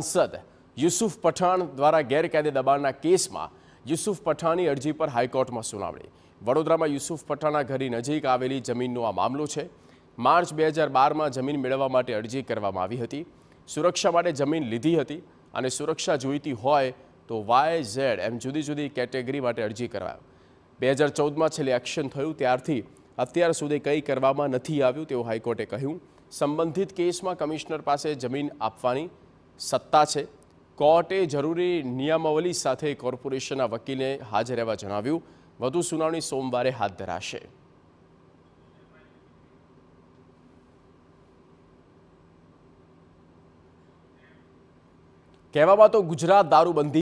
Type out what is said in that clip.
સાંસદ યુસુફ પઠાણ દ્વારા ગેરકાયદે દબાણના કેસમાં યુસુફ પઠાણની અરજી પર હાઈકોર્ટમાં સુનાવણી વડોદરામાં યુસુફ પઠાણના ઘરની નજીક આવેલી જમીનનો આ મામલો છે માર્ચ બે હજાર બારમાં જમીન મેળવવા માટે અરજી કરવામાં આવી હતી સુરક્ષા માટે જમીન લીધી હતી અને સુરક્ષા જોઈતી હોય તો વાય ઝેડ એમ જુદી જુદી કેટેગરી માટે અરજી કરાયો બે હજાર ચૌદમાં છેલ્લે એક્શન થયું ત્યારથી અત્યાર સુધી કંઈ કરવામાં નથી આવ્યું તેવું હાઈકોર્ટે કહ્યું સંબંધિત કેસમાં કમિશનર પાસે જમીન આપવાની સત્તા છે કોર્ટે જરૂરી નિયમાવલી સાથે કોર્પોરેશનના વકીલને હાજર રહેવા જણાવ્યું વધુ સુનાવણી સોમવારે હાથ ધરાશે કહેવામાં તો ગુજરાત દારૂબંધી